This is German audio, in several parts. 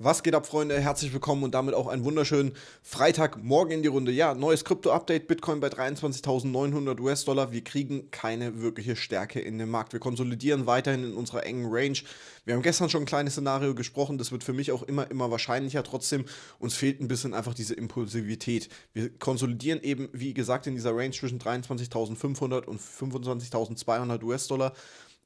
Was geht ab, Freunde? Herzlich willkommen und damit auch einen wunderschönen Freitagmorgen in die Runde. Ja, neues Krypto-Update, Bitcoin bei 23.900 US-Dollar. Wir kriegen keine wirkliche Stärke in den Markt. Wir konsolidieren weiterhin in unserer engen Range. Wir haben gestern schon ein kleines Szenario gesprochen, das wird für mich auch immer, immer wahrscheinlicher. Trotzdem, uns fehlt ein bisschen einfach diese Impulsivität. Wir konsolidieren eben, wie gesagt, in dieser Range zwischen 23.500 und 25.200 US-Dollar.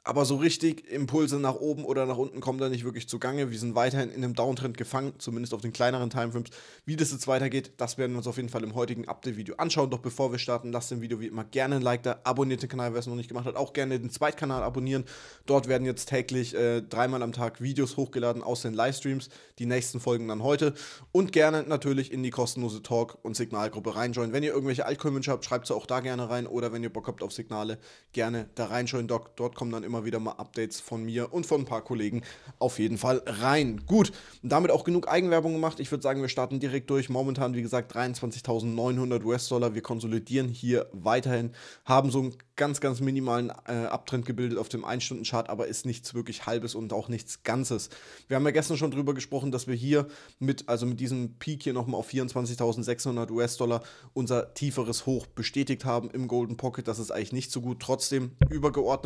Aber so richtig Impulse nach oben oder nach unten kommen da nicht wirklich zugange. Wir sind weiterhin in einem Downtrend gefangen, zumindest auf den kleineren Timeframes. Wie das jetzt weitergeht, das werden wir uns auf jeden Fall im heutigen Update-Video anschauen. Doch bevor wir starten, lasst dem Video wie immer gerne ein Like da, abonniert den Kanal, wer es noch nicht gemacht hat, auch gerne den Zweitkanal abonnieren. Dort werden jetzt täglich äh, dreimal am Tag Videos hochgeladen aus den Livestreams. Die nächsten Folgen dann heute. Und gerne natürlich in die kostenlose Talk- und Signalgruppe reinjoinen. Wenn ihr irgendwelche Altcoin-Wünsche habt, schreibt sie auch da gerne rein. Oder wenn ihr Bock habt auf Signale, gerne da reinjoinen. Dort kommen dann immer immer wieder mal Updates von mir und von ein paar Kollegen auf jeden Fall rein. Gut, damit auch genug Eigenwerbung gemacht. Ich würde sagen, wir starten direkt durch. Momentan, wie gesagt, 23.900 US-Dollar. Wir konsolidieren hier weiterhin, haben so einen ganz, ganz minimalen äh, Abtrend gebildet auf dem 1-Stunden-Chart, aber ist nichts wirklich Halbes und auch nichts Ganzes. Wir haben ja gestern schon darüber gesprochen, dass wir hier mit, also mit diesem Peak hier nochmal auf 24.600 US-Dollar unser tieferes Hoch bestätigt haben im Golden Pocket. Das ist eigentlich nicht so gut, trotzdem übergeordnet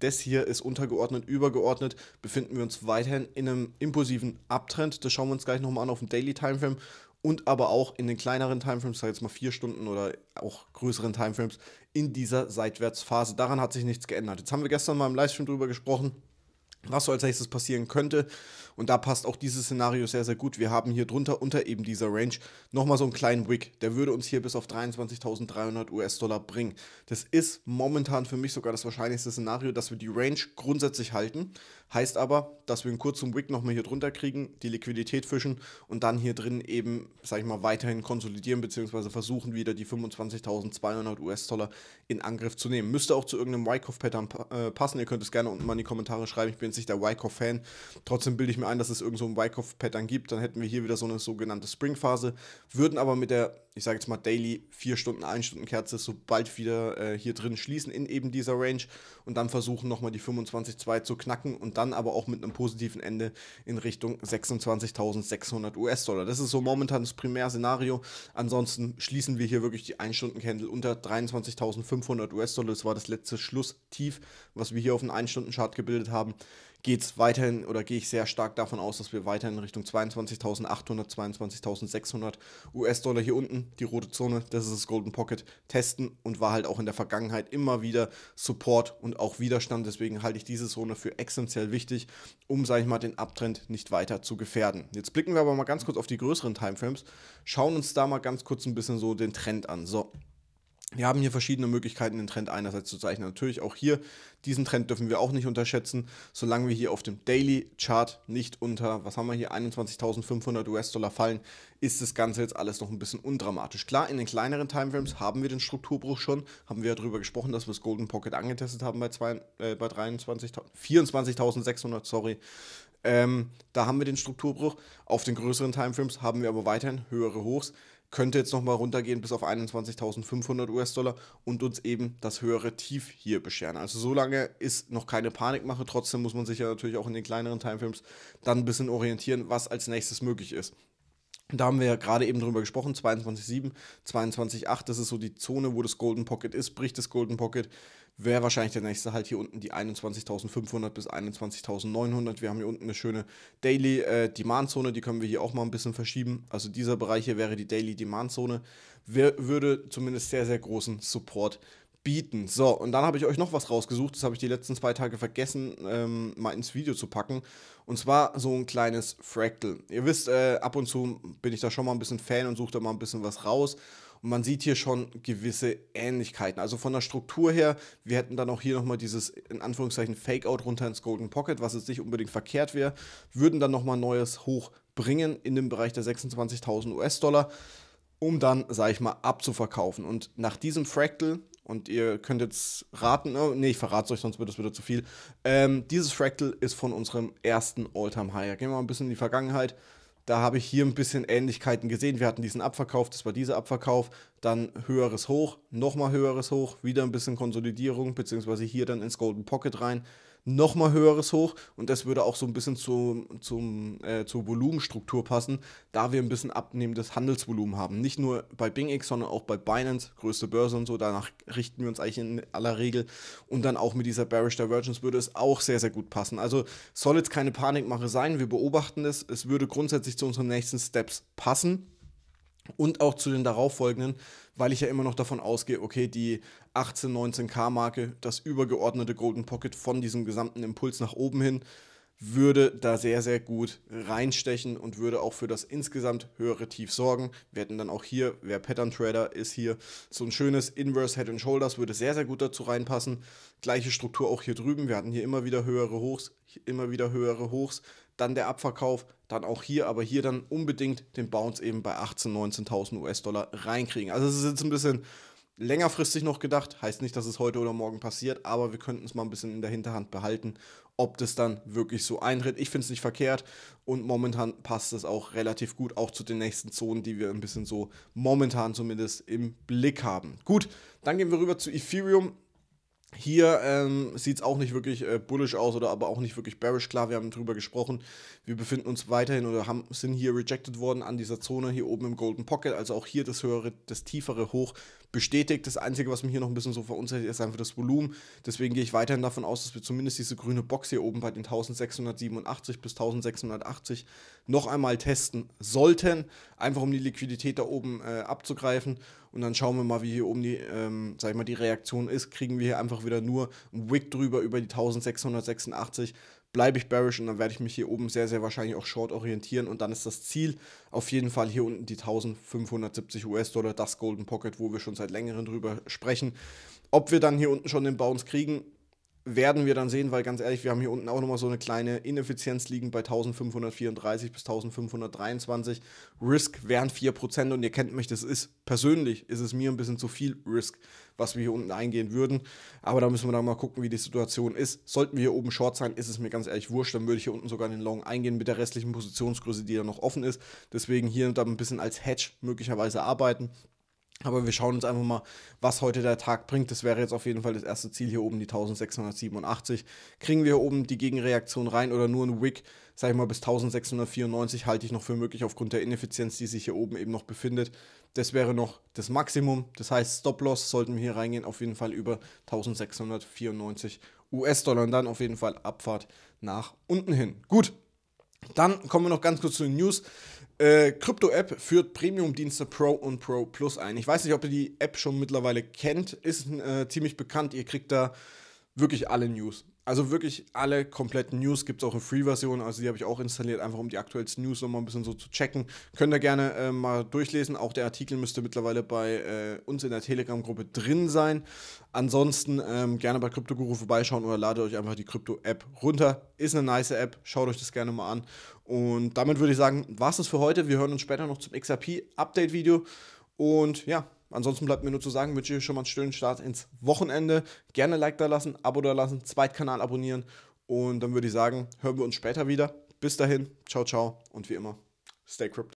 das hier ist untergeordnet, übergeordnet, befinden wir uns weiterhin in einem impulsiven Abtrend. Das schauen wir uns gleich nochmal an auf dem Daily Timeframe und aber auch in den kleineren Timeframes, sag jetzt mal vier Stunden oder auch größeren Timeframes, in dieser Seitwärtsphase. Daran hat sich nichts geändert. Jetzt haben wir gestern mal im Livestream drüber gesprochen was so als nächstes passieren könnte. Und da passt auch dieses Szenario sehr, sehr gut. Wir haben hier drunter, unter eben dieser Range, nochmal so einen kleinen Wick. Der würde uns hier bis auf 23.300 US-Dollar bringen. Das ist momentan für mich sogar das wahrscheinlichste Szenario, dass wir die Range grundsätzlich halten. Heißt aber, dass wir einen kurzen Wick nochmal hier drunter kriegen, die Liquidität fischen und dann hier drin eben, sag ich mal, weiterhin konsolidieren, beziehungsweise versuchen wieder die 25.200 US-Dollar in Angriff zu nehmen. Müsste auch zu irgendeinem Wyckoff-Pattern äh, passen. Ihr könnt es gerne unten mal in die Kommentare schreiben. Ich bin jetzt der Wyckoff-Fan. Trotzdem bilde ich mir ein, dass es irgend so ein Wyckoff-Pattern gibt. Dann hätten wir hier wieder so eine sogenannte Spring-Phase, würden aber mit der, ich sage jetzt mal Daily 4 Stunden, 1 Stunden Kerze sobald wieder äh, hier drin schließen in eben dieser Range und dann versuchen nochmal die 25.2 zu knacken und dann aber auch mit einem positiven Ende in Richtung 26.600 US-Dollar. Das ist so momentan das Primärszenario. Ansonsten schließen wir hier wirklich die 1-Stunden-Candle unter 23.500 US-Dollar. Das war das letzte Schlusstief, was wir hier auf dem 1-Stunden-Chart gebildet haben geht es weiterhin oder gehe ich sehr stark davon aus, dass wir weiterhin Richtung 22.800, 22.600 US-Dollar hier unten, die rote Zone, das ist das Golden Pocket, testen und war halt auch in der Vergangenheit immer wieder Support und auch Widerstand. Deswegen halte ich diese Zone für essentiell wichtig, um, sage ich mal, den Abtrend nicht weiter zu gefährden. Jetzt blicken wir aber mal ganz kurz auf die größeren Timeframes, schauen uns da mal ganz kurz ein bisschen so den Trend an. So, wir haben hier verschiedene Möglichkeiten, den Trend einerseits zu zeichnen. Natürlich auch hier, diesen Trend dürfen wir auch nicht unterschätzen, solange wir hier auf dem Daily Chart nicht unter, was haben wir hier, 21.500 US-Dollar fallen, ist das Ganze jetzt alles noch ein bisschen undramatisch. Klar, in den kleineren Timeframes haben wir den Strukturbruch schon, haben wir ja darüber gesprochen, dass wir das Golden Pocket angetestet haben bei, äh, bei 24.600, sorry. Ähm, da haben wir den Strukturbruch. Auf den größeren Timeframes haben wir aber weiterhin höhere Hochs könnte jetzt nochmal runtergehen bis auf 21.500 US-Dollar und uns eben das höhere Tief hier bescheren. Also solange ist noch keine Panikmache, trotzdem muss man sich ja natürlich auch in den kleineren Timeframes dann ein bisschen orientieren, was als nächstes möglich ist. Da haben wir ja gerade eben drüber gesprochen, 22.7, 22.8, das ist so die Zone, wo das Golden Pocket ist, bricht das Golden Pocket, wäre wahrscheinlich der nächste halt hier unten die 21.500 bis 21.900. Wir haben hier unten eine schöne Daily äh, Demand Zone, die können wir hier auch mal ein bisschen verschieben. Also dieser Bereich hier wäre die Daily Demand Zone, wir, würde zumindest sehr, sehr großen Support bieten. So, und dann habe ich euch noch was rausgesucht, das habe ich die letzten zwei Tage vergessen, ähm, mal ins Video zu packen. Und zwar so ein kleines Fractal. Ihr wisst, äh, ab und zu bin ich da schon mal ein bisschen Fan und suche da mal ein bisschen was raus. Und man sieht hier schon gewisse Ähnlichkeiten. Also von der Struktur her, wir hätten dann auch hier nochmal dieses, in Anführungszeichen, Fake-Out runter ins Golden Pocket, was jetzt nicht unbedingt verkehrt wäre, würden dann nochmal neues hochbringen in dem Bereich der 26.000 US-Dollar um dann, sag ich mal, abzuverkaufen. Und nach diesem Fractal und ihr könnt jetzt raten, oh, nee, ich verrate es euch, sonst wird es wieder zu viel. Ähm, dieses Fractal ist von unserem ersten all time High. Gehen wir mal ein bisschen in die Vergangenheit. Da habe ich hier ein bisschen Ähnlichkeiten gesehen. Wir hatten diesen Abverkauf, das war dieser Abverkauf, dann höheres Hoch, nochmal höheres Hoch, wieder ein bisschen Konsolidierung, beziehungsweise hier dann ins Golden Pocket rein nochmal höheres Hoch und das würde auch so ein bisschen zu, zum, äh, zur Volumenstruktur passen, da wir ein bisschen abnehmendes Handelsvolumen haben. Nicht nur bei BingX, sondern auch bei Binance, größte Börse und so, danach richten wir uns eigentlich in aller Regel und dann auch mit dieser Bearish Divergence würde es auch sehr, sehr gut passen. Also soll jetzt keine Panikmache sein, wir beobachten es, es würde grundsätzlich zu unseren nächsten Steps passen und auch zu den darauffolgenden, weil ich ja immer noch davon ausgehe, okay, die 18, 19k Marke, das übergeordnete Golden Pocket von diesem gesamten Impuls nach oben hin, würde da sehr, sehr gut reinstechen und würde auch für das insgesamt höhere Tief sorgen. Wir hätten dann auch hier, wer Pattern Trader ist hier, so ein schönes Inverse Head and Shoulders würde sehr, sehr gut dazu reinpassen. Gleiche Struktur auch hier drüben. Wir hatten hier immer wieder höhere Hochs, immer wieder höhere Hochs. Dann der Abverkauf, dann auch hier, aber hier dann unbedingt den Bounce eben bei 18.000, 19.000 US-Dollar reinkriegen. Also es ist jetzt ein bisschen längerfristig noch gedacht. Heißt nicht, dass es heute oder morgen passiert, aber wir könnten es mal ein bisschen in der Hinterhand behalten, ob das dann wirklich so eintritt. Ich finde es nicht verkehrt und momentan passt es auch relativ gut, auch zu den nächsten Zonen, die wir ein bisschen so momentan zumindest im Blick haben. Gut, dann gehen wir rüber zu Ethereum. Hier ähm, sieht es auch nicht wirklich äh, bullish aus oder aber auch nicht wirklich bearish. Klar, wir haben darüber gesprochen. Wir befinden uns weiterhin oder haben, sind hier rejected worden an dieser Zone hier oben im Golden Pocket. Also auch hier das höhere, das tiefere Hoch bestätigt. Das Einzige, was mich hier noch ein bisschen so verunsichert, ist einfach das Volumen. Deswegen gehe ich weiterhin davon aus, dass wir zumindest diese grüne Box hier oben bei den 1687 bis 1680 noch einmal testen sollten. Einfach um die Liquidität da oben äh, abzugreifen. Und dann schauen wir mal, wie hier oben die, ähm, sag ich mal, die Reaktion ist. Kriegen wir hier einfach wieder nur einen Wick drüber über die 1686 bleibe ich bearish und dann werde ich mich hier oben sehr, sehr wahrscheinlich auch short orientieren und dann ist das Ziel auf jeden Fall hier unten die 1570 US-Dollar, das Golden Pocket, wo wir schon seit längerem drüber sprechen. Ob wir dann hier unten schon den Bounce kriegen, werden wir dann sehen, weil ganz ehrlich, wir haben hier unten auch nochmal so eine kleine Ineffizienz liegen bei 1534 bis 1523. Risk wären 4% und ihr kennt mich, das ist persönlich, ist es mir ein bisschen zu viel Risk, was wir hier unten eingehen würden. Aber da müssen wir dann mal gucken, wie die Situation ist. Sollten wir hier oben short sein, ist es mir ganz ehrlich wurscht, dann würde ich hier unten sogar in den Long eingehen mit der restlichen Positionsgröße, die da noch offen ist. Deswegen hier und da ein bisschen als Hedge möglicherweise arbeiten. Aber wir schauen uns einfach mal, was heute der Tag bringt. Das wäre jetzt auf jeden Fall das erste Ziel hier oben, die 1687. Kriegen wir hier oben die Gegenreaktion rein oder nur ein Wick, sage ich mal, bis 1694 halte ich noch für möglich aufgrund der Ineffizienz, die sich hier oben eben noch befindet. Das wäre noch das Maximum. Das heißt, Stop-Loss sollten wir hier reingehen, auf jeden Fall über 1694 US-Dollar und dann auf jeden Fall Abfahrt nach unten hin. Gut, dann kommen wir noch ganz kurz zu den News. Äh, Crypto-App führt Premium-Dienste Pro und Pro Plus ein. Ich weiß nicht, ob ihr die App schon mittlerweile kennt, ist äh, ziemlich bekannt. Ihr kriegt da wirklich alle News. Also wirklich alle kompletten News gibt es auch eine Free-Version. Also die habe ich auch installiert, einfach um die aktuellsten News nochmal ein bisschen so zu checken. Könnt ihr gerne äh, mal durchlesen. Auch der Artikel müsste mittlerweile bei äh, uns in der Telegram-Gruppe drin sein. Ansonsten ähm, gerne bei CryptoGuru vorbeischauen oder ladet euch einfach die Crypto-App runter. Ist eine nice App, schaut euch das gerne mal an. Und damit würde ich sagen, war es das für heute. Wir hören uns später noch zum XRP-Update-Video. Und ja, ansonsten bleibt mir nur zu sagen, wünsche ich euch schon mal einen schönen Start ins Wochenende. Gerne Like da lassen, Abo da lassen, Zweitkanal abonnieren. Und dann würde ich sagen, hören wir uns später wieder. Bis dahin, ciao, ciao und wie immer, stay crypto.